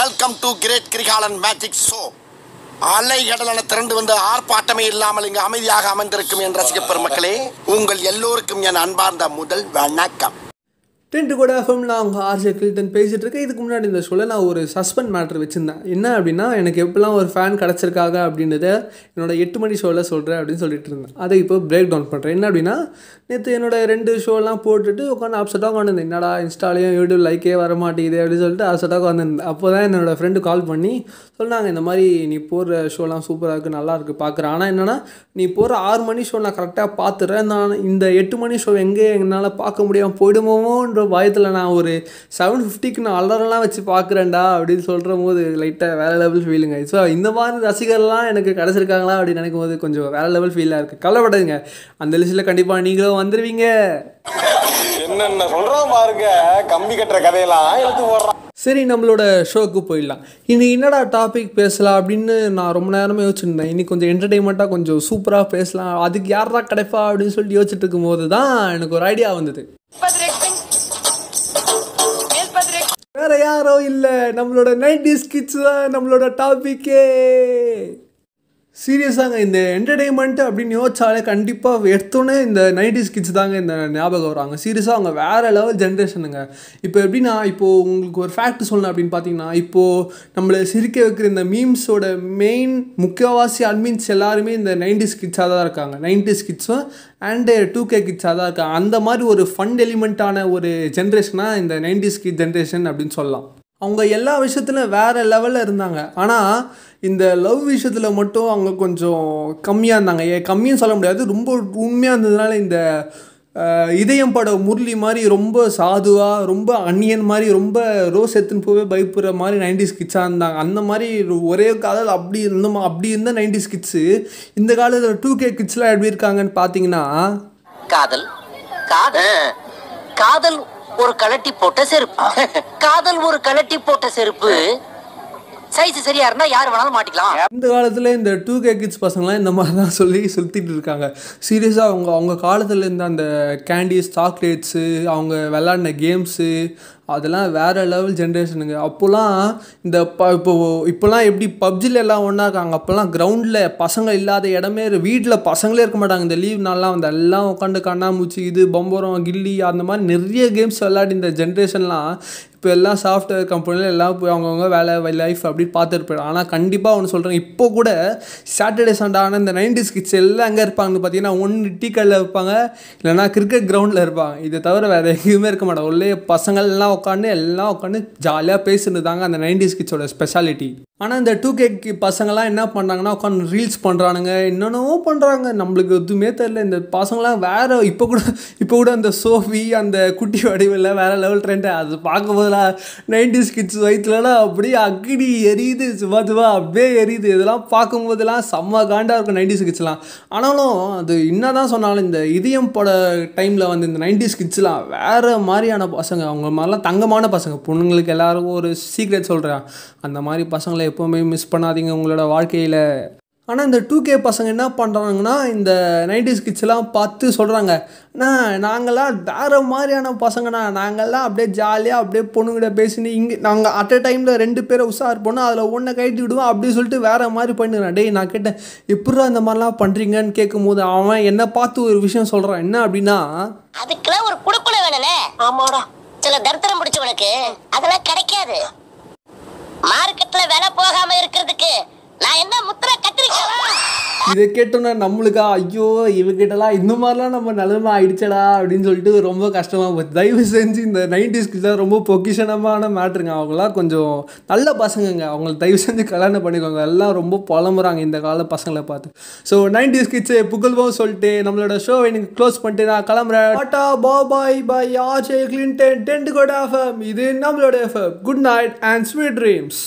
welcome to great Kirikalan magic show அலை கடலான திரண்டு வந்து ஆர்ப்பாட்டமே இல்லாமல் இங்கு அமைதியாக அமர்ந்திருக்கும் என் ரசிக பெருமக்களே உங்கள் எல்லோருக்கும் என் அன்பார்ந்த முதல் வணக்கம் டென்ட்டு கூட நான் அவங்க ஆர்ஜே கில்டன் பேசிகிட்டு இருக்கேன் இதுக்கு முன்னாடி இந்த ஷோவில் நான் ஒரு சஸ்பெண்ட் மேட்ரு வச்சுருந்தேன் என்ன அப்படின்னா எனக்கு எப்போல்லாம் ஒரு ஃபேன் கிடச்சிருக்காங்க அப்படின்றத என்னோட எட்டு மணி ஷோவில் சொல்கிறேன் அப்படின்னு சொல்லிட்டு இருந்தேன் அதை இப்போ பிரேக் டவுன் பண்ணுறேன் என்ன அப்படின்னா நேற்று என்னோட ரெண்டு ஷோலாம் போட்டுட்டு உட்காந்து அப்செட்டாக உட்காந்துருந்தேன் என்னடா இன்ஸ்டாலையும் யூடியூப் லைக்கே வர மாட்டேங்குது அப்படின்னு சொல்லிட்டு அப்செட்டாக உட்காந்துருந்தேன் அப்போ தான் என்னோடய ஃப்ரெண்டு கால் பண்ணி சொன்னாங்க இந்த மாதிரி நீ போடுற ஷோலாம் சூப்பராக இருக்குது நல்லா இருக்குது பார்க்குறேன் ஆனால் என்னென்னா நீ போகிற ஆறு மணி ஷோ நான் கரெக்டாக பார்த்துட்றேன் நான் இந்த எட்டு மணி ஷோ எங்கே என்னால் பார்க்க முடியாமல் போயிடுமோன்ற ப்ரோ பயத்தில் நான் ஒரு செவன் ஃபிஃப்டிக்கு நான் அலரெல்லாம் வச்சு பார்க்குறேன்டா அப்படின்னு சொல்கிற போது லைட்டாக வேற லெவல் ஃபீலுங்க ஸோ இந்த மாதிரி ரசிகர்லாம் எனக்கு கிடச்சிருக்காங்களா அப்படின்னு நினைக்கும் போது கொஞ்சம் வேற லெவல் ஃபீலாக இருக்குது கவலைப்படாதுங்க அந்த லிஸ்ட்டில் கண்டிப்பாக நீங்களும் வந்துடுவீங்க என்ன சொல்கிறோம் பாருங்க கம்பி கட்டுற கதையெல்லாம் போடுறான் சரி நம்மளோட ஷோக்கு போயிடலாம் இன்னைக்கு என்னடா டாபிக் பேசலாம் அப்படின்னு நான் ரொம்ப நேரமே யோசிச்சுருந்தேன் இன்னைக்கு கொஞ்சம் என்டர்டெயின்மெண்ட்டாக கொஞ்சம் சூப்பராக பேசலாம் அதுக்கு யார் தான் கிடைப்பா அப்படின்னு சொல்லிட்டு யோசிச்சுட்டு இருக்கும் போது தான் எனக்கு ஒரு ஐடியா வந்தது வேறு யாரோ இல்லை நம்மளோட நைன்டிஸ் கிட்ஸ் தான் நம்மளோட டாபிக்கே சீரியஸாங்க இந்த என்டர்டெயின்மெண்ட் அப்படின்னு யோசிச்சாலே கண்டிப்பாக எடுத்தோன்னே இந்த நைன்டிஸ் கிட்ஸ் தாங்க இந்த ஞாபகம் வராங்க சீரியஸாக அவங்க வேறு லெவல் ஜென்ரேஷனுங்க இப்போ எப்படின்னா இப்போது உங்களுக்கு ஒரு ஃபேக்ட் சொல்லணும் அப்படின்னு பார்த்தீங்கன்னா இப்போது நம்மளை சிரிக்க வைக்கிற இந்த மீம்ஸோட மெயின் முக்கியவாசி மீன்ஸ் எல்லாருமே இந்த நைன்டிஸ் கிட்ஸாக தான் இருக்காங்க நைன்டிஸ் கிட்ஸும் அண்டு டூ கே கிட்ஸாக தான் இருக்காங்க அந்த மாதிரி ஒரு ஃபண்ட் எலிமெண்ட்டான ஒரு ஜென்ரேஷனாக இந்த நைன்டிஸ் கிட் ஜென்ரேஷன் அப்படின்னு சொல்லலாம் அவங்க எல்லா விஷயத்துலையும் வேறு லெவலில் இருந்தாங்க ஆனால் இந்த லவ் விஷயத்தில் மட்டும் அவங்க கொஞ்சம் கம்மியாக இருந்தாங்க ஏ கம்மின்னு சொல்ல முடியாது ரொம்ப உண்மையாக இருந்ததுனால இந்த இதயம் பட முரளி மாதிரி ரொம்ப சாதுவாக ரொம்ப அன்னியன் மாதிரி ரொம்ப ரோஸ் எத்துன்னு போவே பயப்படுற மாதிரி நைன்டிஸ் கிட்ஸாக இருந்தாங்க அந்த மாதிரி ஒரே காலத்தில் அப்படி இருந்தோம் அப்படி இருந்தால் நைன்டிஸ் கிட்ஸு இந்த காலத்தில் டூ கே கிட்ஸ்லாம் எப்படி இருக்காங்கன்னு பார்த்தீங்கன்னா காதல் காதல் காதல் ஒரு கலட்டி போட்ட செருப்பு காதல் ஒரு கலட்டி போட்ட செருப்பு சைஸ் சரியா இருந்தா யார் வேணாலும் மாட்டிக்கலாம் இந்த காலத்துல இந்த டூ கே கிட்ஸ் பசங்களாம் இந்த மாதிரி தான் சொல்லி சுத்திட்டு இருக்காங்க சீரியஸா அவங்க அவங்க காலத்துல இருந்த அந்த கேண்டிஸ் சாக்லேட்ஸு அவங்க விளாடின கேம்ஸு அதெல்லாம் வேறு லெவல் ஜென்ரேஷனுங்க அப்போல்லாம் இந்த ப இப்போ இப்போல்லாம் எப்படி பப்ஜியில் எல்லாம் ஒன்றா இருக்காங்க அப்போல்லாம் கிரவுண்டில் பசங்க இல்லாத இடமே வீட்டில் பசங்களே இருக்க மாட்டாங்க இந்த லீவ் நாள்லாம் வந்து எல்லாம் உட்காந்து கண்ணாமூச்சி இது பம்பரம் கில்லி அந்த மாதிரி நிறைய கேம்ஸ் விளையாடி இந்த ஜென்ரேஷன்லாம் இப்போ எல்லாம் சாஃப்ட்வேர் கம்பெனியில் எல்லாம் போய் அவங்கவுங்க வேலை லைஃப் அப்படின்னு பார்த்துட்டு போயிடும் ஆனால் கண்டிப்பாக ஒன்று சொல்கிறேன் இப்போ கூட சாட்டர்டே சண்டே ஆனால் இந்த நைன்டி ஸ்கிட்ஸ் எல்லாம் எங்கே இருப்பாங்கன்னு பார்த்தீங்கன்னா ஒன்று டீ கடையில் இருப்பாங்க இல்லைனா கிரிக்கெட் கிரவுண்டில் இருப்பாங்க இதை தவிர வேறு எதுவுமே இருக்க மாட்டாங்க உள்ளே பசங்கள்லாம் உட்காந்து எல்லாம் உட்காந்து ஜாலியாக பேசுனது தாங்க அந்த நைன்டிஸ் ஸ்கிட்ஸோட ஸ்பெஷாலிட்டி ஆனால் இந்த டூ கே பசங்களாம் என்ன பண்ணுறாங்கன்னா உட்காந்து ரீல்ஸ் பண்ணுறானுங்க என்னென்னவோ பண்ணுறாங்க நம்மளுக்கு எதுவுமே தெரில இந்த பசங்களாம் வேறு இப்போ கூட இப்போ கூட அந்த சோஃபி அந்த குட்டி வடிவில் வேறு லெவல் ட்ரெண்டு அது பார்க்கும்போது அதில் நைன்டிஸ் கிட்ஸ் வயிற்றுலலாம் அப்படியே அக்னி எரியுது சும்மா சும்மா அப்படியே எரியுது இதெல்லாம் பார்க்கும்போதெல்லாம் செம்ம காண்டாக இருக்கும் நைன்டிஸ் கிட்ஸ்லாம் ஆனாலும் அது என்ன தான் சொன்னாலும் இந்த இதயம் பட டைமில் வந்து இந்த நைன்டிஸ் கிட்ஸ்லாம் வேறு மாதிரியான பசங்க அவங்க மாதிரிலாம் தங்கமான பசங்க பொண்ணுங்களுக்கு எல்லாருக்கும் ஒரு சீக்ரெட் சொல்கிறேன் அந்த மாதிரி பசங்களை எப்போவுமே மிஸ் பண்ணாதீங்க உங்களோட வாழ்க்கையில் ஆனால் இந்த டூ கே பசங்க என்ன பண்ணுறாங்கன்னா இந்த நைன்டிஸ் கிட்ஸ்லாம் பார்த்து சொல்கிறாங்க அண்ணா நாங்கள்லாம் வேறு மாதிரியான பசங்கண்ணா நாங்கள்லாம் அப்படியே ஜாலியாக அப்படியே பொண்ணுங்கிட்ட பேசினு இங்கே நாங்கள் அட் அ டைமில் ரெண்டு பேரை உஷார் போனால் அதில் ஒன்றை கழட்டி விடுவோம் அப்படின்னு சொல்லிட்டு வேறு மாதிரி பண்ணுறேன் டேய் நான் கேட்டேன் எப்படா இந்த மாதிரிலாம் பண்ணுறீங்கன்னு கேட்கும் போது அவன் என்னை பார்த்து ஒரு விஷயம் சொல்கிறான் என்ன அப்படின்னா அதுக்கெல்லாம் ஒரு குடுக்குல வேணும்ல ஆமாடா சில தரித்திரம் பிடிச்சவனுக்கு அதெல்லாம் கிடைக்காது இதை கேட்டோம்னா நம்மளுக்கா ஐயோ இவகிட்டலாம் இந்த மாதிரிலாம் நம்ம நிலைமை ஆயிடுச்சடா அப்படின்னு சொல்லிட்டு ரொம்ப கஷ்டமாக போச்சு தயவு செஞ்சு இந்த நைன்டிஸ் தான் ரொம்ப பொக்கிஷனமான மேட்ருங்க அவங்களாம் கொஞ்சம் நல்ல பசங்கங்க அவங்கள தயவு செஞ்சு கல்யாணம் பண்ணிக்கோங்க எல்லாம் ரொம்ப புலம்புறாங்க இந்த கால பசங்களை பார்த்து ஸோ நைன்டிஸ் கிட்ஸே புகழ்வோம் சொல்லிட்டு நம்மளோட ஷோவை எனக்கு க்ளோஸ் பண்ணிட்டு நான் கிளம்புறேன் tata bye bye RJ Clinton டென்ட் கோட் எஃப்எம் இது நம்மளோட FM good night and sweet dreams